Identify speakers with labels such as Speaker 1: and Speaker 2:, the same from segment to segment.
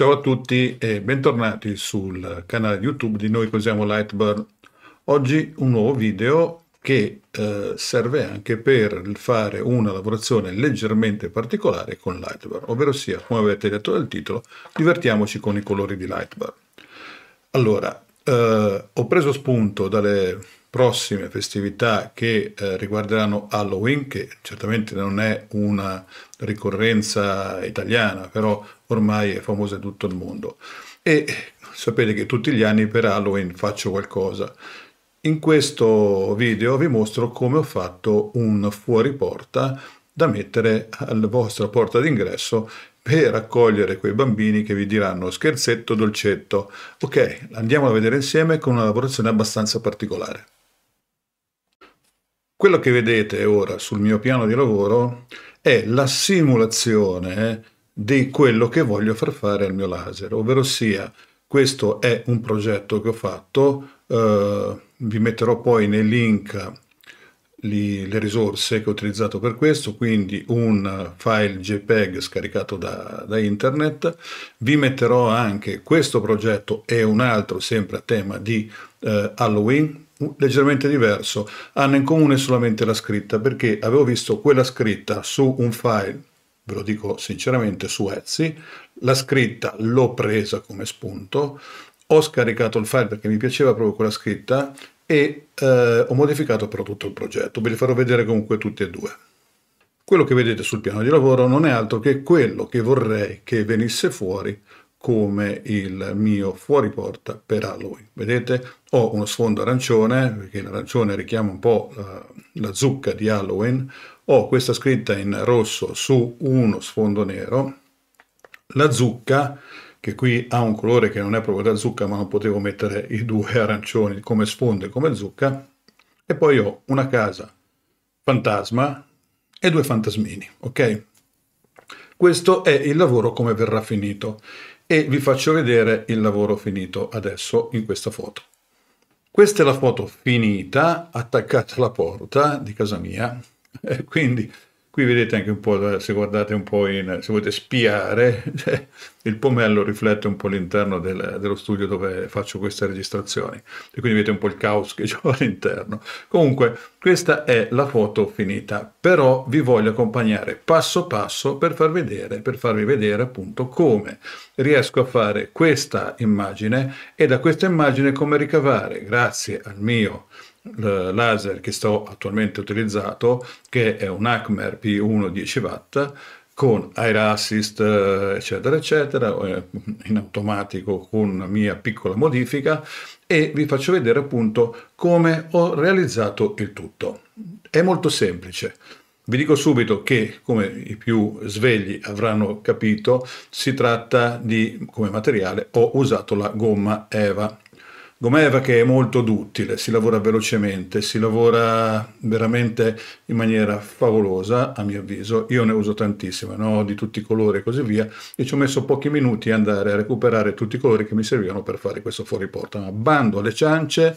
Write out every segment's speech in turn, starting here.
Speaker 1: Ciao a tutti e bentornati sul canale YouTube di Noi Cosiamo Lightburn. Oggi un nuovo video che eh, serve anche per fare una lavorazione leggermente particolare con Lightburn, ovvero sia, come avete detto dal titolo, divertiamoci con i colori di Lightburn. Allora, eh, ho preso spunto dalle prossime festività che eh, riguarderanno Halloween, che certamente non è una ricorrenza italiana, però ormai è famosa in tutto il mondo. E sapete che tutti gli anni per Halloween faccio qualcosa. In questo video vi mostro come ho fatto un fuori porta da mettere alla vostra porta d'ingresso per accogliere quei bambini che vi diranno scherzetto, dolcetto. Ok, andiamo a vedere insieme con una lavorazione abbastanza particolare. Quello che vedete ora sul mio piano di lavoro è la simulazione di quello che voglio far fare al mio laser, ovvero sia questo è un progetto che ho fatto, eh, vi metterò poi nei link li, le risorse che ho utilizzato per questo, quindi un file JPEG scaricato da, da internet, vi metterò anche questo progetto e un altro sempre a tema di eh, Halloween, leggermente diverso, hanno in comune solamente la scritta, perché avevo visto quella scritta su un file, ve lo dico sinceramente, su Etsy, la scritta l'ho presa come spunto, ho scaricato il file perché mi piaceva proprio quella scritta e eh, ho modificato però tutto il progetto, ve li farò vedere comunque tutti e due. Quello che vedete sul piano di lavoro non è altro che quello che vorrei che venisse fuori come il mio fuoriporta per Halloween. Vedete? Ho uno sfondo arancione, perché l'arancione richiama un po' la, eh, la zucca di Halloween, ho questa scritta in rosso su uno sfondo nero, la zucca che qui ha un colore che non è proprio da zucca, ma non potevo mettere i due arancioni come sfondo e come zucca, e poi ho una casa fantasma e due fantasmini, ok? Questo è il lavoro come verrà finito e vi faccio vedere il lavoro finito adesso in questa foto. Questa è la foto finita, attaccata alla porta di casa mia, quindi Qui vedete anche un po', se guardate un po' in, se volete spiare, il pomello riflette un po' l'interno del, dello studio dove faccio queste registrazioni. E quindi vedete un po' il caos che c'è all'interno. Comunque, questa è la foto finita, però vi voglio accompagnare passo passo per, far vedere, per farvi vedere appunto come riesco a fare questa immagine e da questa immagine come ricavare, grazie al mio laser che sto attualmente utilizzando, che è un ACMER P1 10W con air assist eh, eccetera eccetera eh, in automatico con una mia piccola modifica e vi faccio vedere appunto come ho realizzato il tutto è molto semplice vi dico subito che, come i più svegli avranno capito, si tratta di, come materiale, ho usato la gomma EVA, Gomè che è molto duttile, si lavora velocemente, si lavora veramente in maniera favolosa a mio avviso, io ne uso tantissime, no? di tutti i colori e così via, e ci ho messo pochi minuti a andare a recuperare tutti i colori che mi servivano per fare questo fuori porta, ma bando alle ciance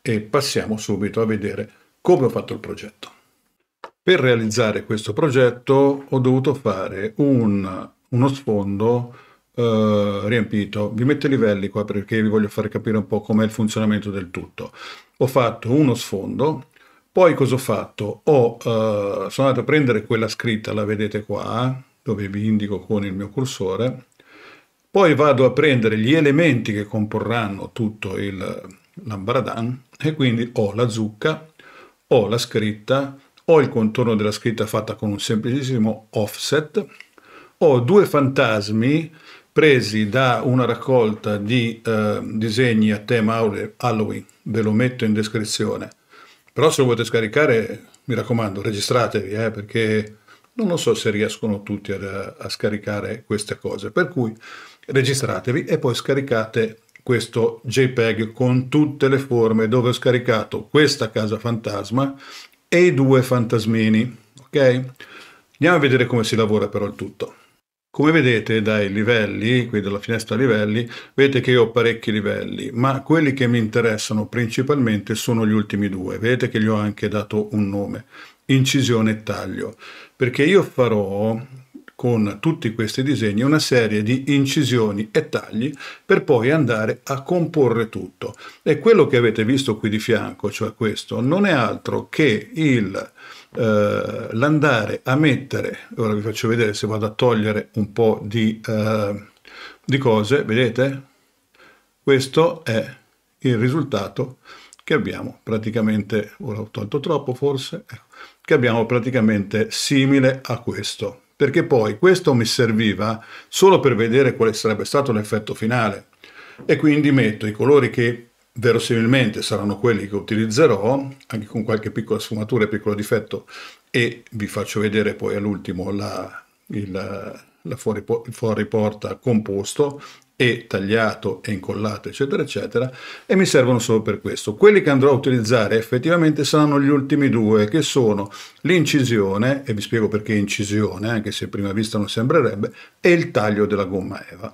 Speaker 1: e passiamo subito a vedere come ho fatto il progetto. Per realizzare questo progetto ho dovuto fare un, uno sfondo eh, riempito. Vi metto i livelli qua perché vi voglio far capire un po' com'è il funzionamento del tutto. Ho fatto uno sfondo, poi cosa ho fatto? Ho, eh, sono andato a prendere quella scritta, la vedete qua, dove vi indico con il mio cursore, poi vado a prendere gli elementi che comporranno tutto il lambradan e quindi ho la zucca, ho la scritta, ho il contorno della scritta fatta con un semplicissimo offset, ho due fantasmi presi da una raccolta di eh, disegni a tema Halloween, ve lo metto in descrizione. Però se lo volete scaricare, mi raccomando, registratevi, eh, perché non lo so se riescono tutti a, a scaricare queste cose. Per cui registratevi e poi scaricate questo JPEG con tutte le forme dove ho scaricato questa casa fantasma e i due fantasmini. Ok? Andiamo a vedere come si lavora però il tutto. Come vedete dai livelli, qui dalla finestra livelli, vedete che io ho parecchi livelli, ma quelli che mi interessano principalmente sono gli ultimi due. Vedete che gli ho anche dato un nome, incisione e taglio, perché io farò con tutti questi disegni una serie di incisioni e tagli per poi andare a comporre tutto. E quello che avete visto qui di fianco, cioè questo, non è altro che il eh, l'andare a mettere, ora vi faccio vedere se vado a togliere un po' di, eh, di cose, vedete? Questo è il risultato che abbiamo praticamente, ora ho tolto troppo forse, ecco, che abbiamo praticamente simile a questo perché poi questo mi serviva solo per vedere quale sarebbe stato l'effetto finale e quindi metto i colori che verosimilmente saranno quelli che utilizzerò, anche con qualche piccola sfumatura e piccolo difetto, e vi faccio vedere poi all'ultimo la, il, la fuori, fuori porta composto e tagliato e incollato eccetera eccetera e mi servono solo per questo quelli che andrò a utilizzare effettivamente saranno gli ultimi due che sono l'incisione e vi spiego perché incisione anche se a prima vista non sembrerebbe e il taglio della gomma eva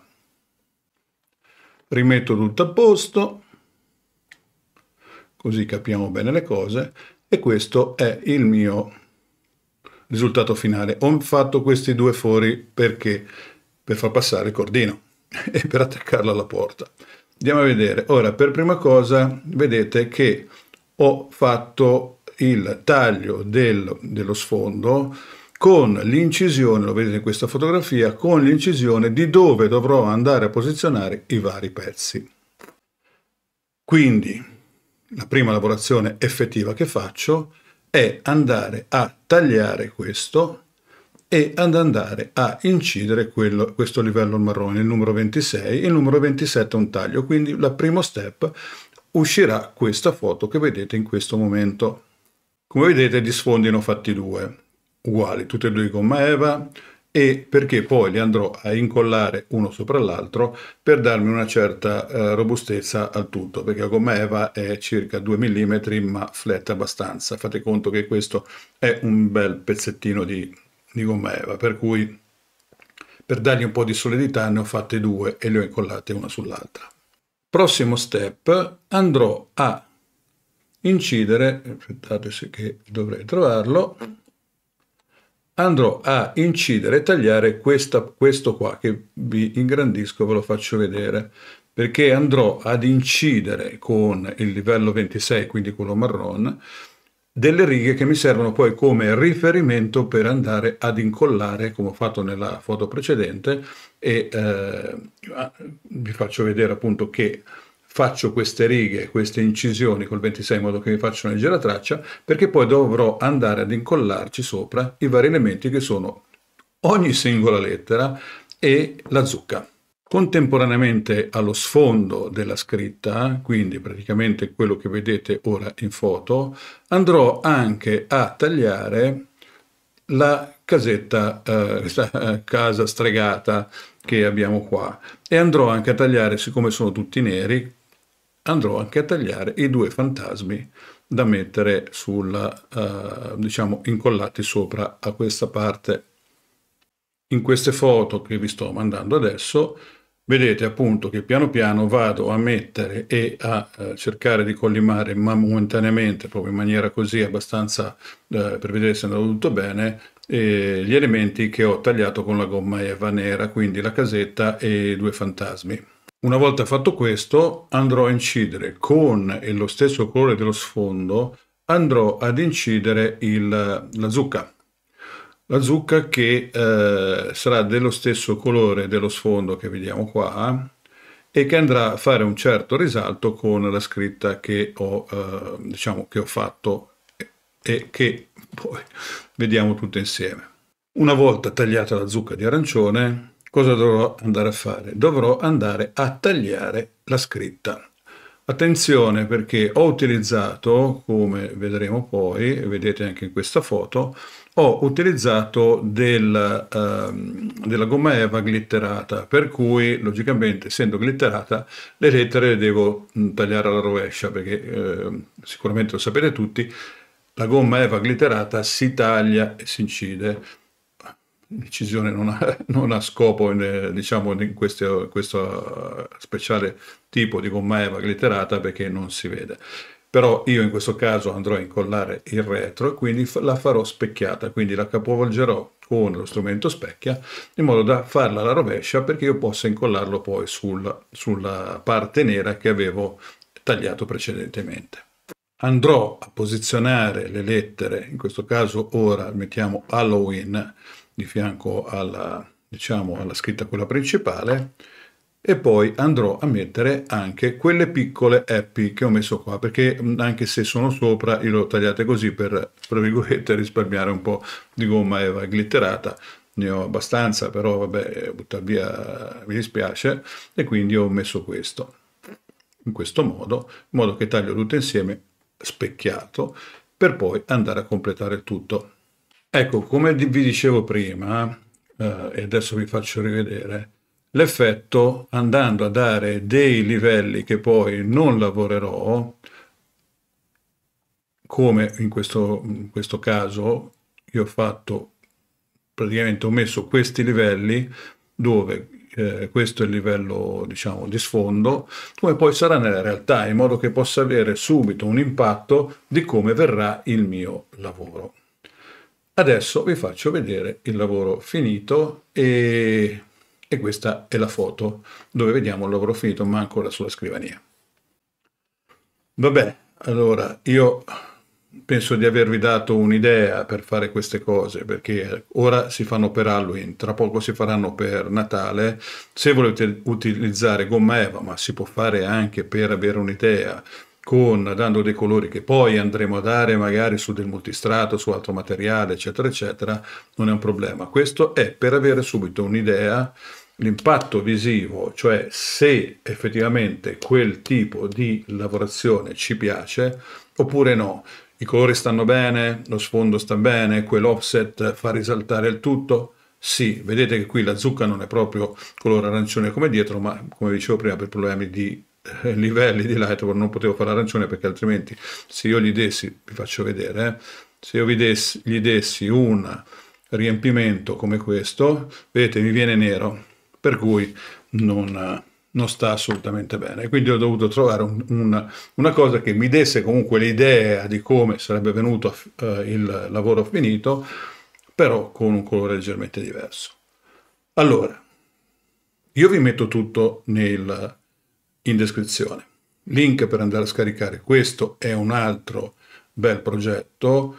Speaker 1: rimetto tutto a posto così capiamo bene le cose, e questo è il mio risultato finale. Ho fatto questi due fori perché? Per far passare il cordino e per attaccarlo alla porta. Andiamo a vedere. Ora, per prima cosa, vedete che ho fatto il taglio del, dello sfondo con l'incisione, lo vedete in questa fotografia, con l'incisione di dove dovrò andare a posizionare i vari pezzi. Quindi, la prima lavorazione effettiva che faccio è andare a tagliare questo e ad andare a incidere quello, questo livello marrone, il numero 26, il numero 27 è un taglio, quindi la primo step uscirà questa foto che vedete in questo momento. Come vedete gli sfondi ne ho fatti due, uguali, tutti e due gomma eva, e perché poi li andrò a incollare uno sopra l'altro per darmi una certa eh, robustezza al tutto, perché la gomma EVA è circa 2 mm ma flat abbastanza. Fate conto che questo è un bel pezzettino di, di gomma EVA, per cui per dargli un po' di solidità ne ho fatte due e le ho incollate una sull'altra. Prossimo step andrò a incidere, aspettate se che dovrei trovarlo, andrò a incidere e tagliare questa, questo qua che vi ingrandisco ve lo faccio vedere perché andrò ad incidere con il livello 26 quindi quello marrone delle righe che mi servono poi come riferimento per andare ad incollare come ho fatto nella foto precedente e eh, vi faccio vedere appunto che faccio queste righe, queste incisioni col 26 in modo che mi facciano una leggera traccia, perché poi dovrò andare ad incollarci sopra i vari elementi che sono ogni singola lettera e la zucca. Contemporaneamente allo sfondo della scritta, quindi praticamente quello che vedete ora in foto, andrò anche a tagliare la casetta, eh, questa casa stregata che abbiamo qua e andrò anche a tagliare, siccome sono tutti neri, andrò anche a tagliare i due fantasmi da mettere sulla, eh, diciamo, incollati sopra a questa parte. In queste foto che vi sto mandando adesso vedete appunto che piano piano vado a mettere e a eh, cercare di collimare momentaneamente, proprio in maniera così abbastanza eh, per vedere se è andato tutto bene, eh, gli elementi che ho tagliato con la gomma Eva nera, quindi la casetta e i due fantasmi. Una volta fatto questo andrò a incidere con lo stesso colore dello sfondo andrò ad incidere il, la zucca. La zucca che eh, sarà dello stesso colore dello sfondo che vediamo qua e che andrà a fare un certo risalto con la scritta che ho, eh, diciamo, che ho fatto e che poi vediamo tutte insieme. Una volta tagliata la zucca di arancione cosa dovrò andare a fare? Dovrò andare a tagliare la scritta. Attenzione perché ho utilizzato, come vedremo poi, vedete anche in questa foto, ho utilizzato del, eh, della gomma eva glitterata, per cui logicamente essendo glitterata le lettere le devo mm, tagliare alla rovescia, perché eh, sicuramente lo sapete tutti, la gomma eva glitterata si taglia e si incide, decisione non ha, non ha scopo in, eh, diciamo, in questo, questo eh, speciale tipo di gomma eva glitterata perché non si vede però io in questo caso andrò a incollare il retro e quindi la farò specchiata, quindi la capovolgerò con lo strumento specchia in modo da farla alla rovescia perché io possa incollarlo poi sul, sulla parte nera che avevo tagliato precedentemente. Andrò a posizionare le lettere, in questo caso ora mettiamo Halloween, di fianco alla, diciamo, alla scritta quella principale e poi andrò a mettere anche quelle piccole happy che ho messo qua perché anche se sono sopra io le ho tagliate così per tra risparmiare un po' di gomma eva glitterata ne ho abbastanza però vabbè buttar via mi dispiace e quindi ho messo questo in questo modo in modo che taglio tutto insieme specchiato per poi andare a completare il tutto Ecco, come vi dicevo prima, eh, e adesso vi faccio rivedere, l'effetto andando a dare dei livelli che poi non lavorerò, come in questo, in questo caso io ho fatto, praticamente ho messo questi livelli dove eh, questo è il livello diciamo di sfondo, come poi sarà nella realtà, in modo che possa avere subito un impatto di come verrà il mio lavoro. Adesso vi faccio vedere il lavoro finito e, e, questa è la foto dove vediamo il lavoro finito ma ancora sulla scrivania. Vabbè, allora io penso di avervi dato un'idea per fare queste cose perché ora si fanno per Halloween, tra poco si faranno per Natale. Se volete utilizzare gomma Eva, ma si può fare anche per avere un'idea con, dando dei colori che poi andremo a dare magari su del multistrato, su altro materiale, eccetera, eccetera, non è un problema. Questo è per avere subito un'idea l'impatto visivo, cioè se effettivamente quel tipo di lavorazione ci piace oppure no. I colori stanno bene, lo sfondo sta bene, quell'offset fa risaltare il tutto. Sì, vedete che qui la zucca non è proprio color arancione come dietro, ma come dicevo prima per problemi di eh, livelli di Lightwave non potevo fare arancione perché altrimenti se io gli dessi, vi faccio vedere, eh, se io dessi, gli dessi un riempimento come questo, vedete mi viene nero, per cui non, non sta assolutamente bene. Quindi ho dovuto trovare un, un, una cosa che mi desse comunque l'idea di come sarebbe venuto eh, il lavoro finito, però con un colore leggermente diverso. Allora, io vi metto tutto nel, in descrizione. Link per andare a scaricare questo è un altro bel progetto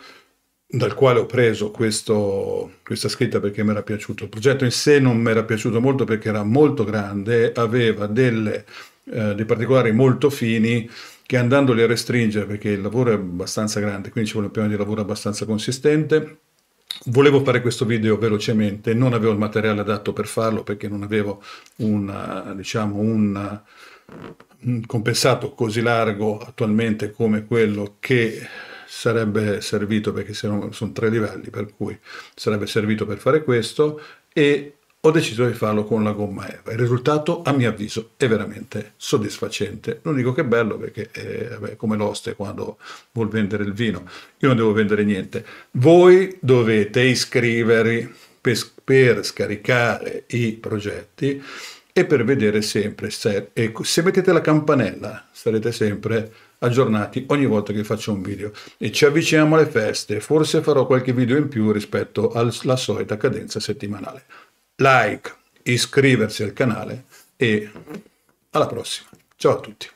Speaker 1: dal quale ho preso questo, questa scritta perché mi era piaciuto. Il progetto in sé non mi era piaciuto molto perché era molto grande, aveva delle, eh, dei particolari molto fini che andandoli a restringere, perché il lavoro è abbastanza grande, quindi ci vuole un piano di lavoro abbastanza consistente, Volevo fare questo video velocemente, non avevo il materiale adatto per farlo perché non avevo una, diciamo, una, Mm, compensato così largo attualmente come quello che sarebbe servito, perché sono, sono tre livelli, per cui sarebbe servito per fare questo, e ho deciso di farlo con la gomma Eva. Il risultato, a mio avviso, è veramente soddisfacente. Non dico che è bello perché è eh, come l'oste quando vuol vendere il vino. Io non devo vendere niente. Voi dovete iscrivervi per, per scaricare i progetti e per vedere sempre. Se, ecco, se mettete la campanella sarete sempre aggiornati ogni volta che faccio un video e ci avviciniamo alle feste, forse farò qualche video in più rispetto alla solita cadenza settimanale. Like, iscriversi al canale e alla prossima. Ciao a tutti.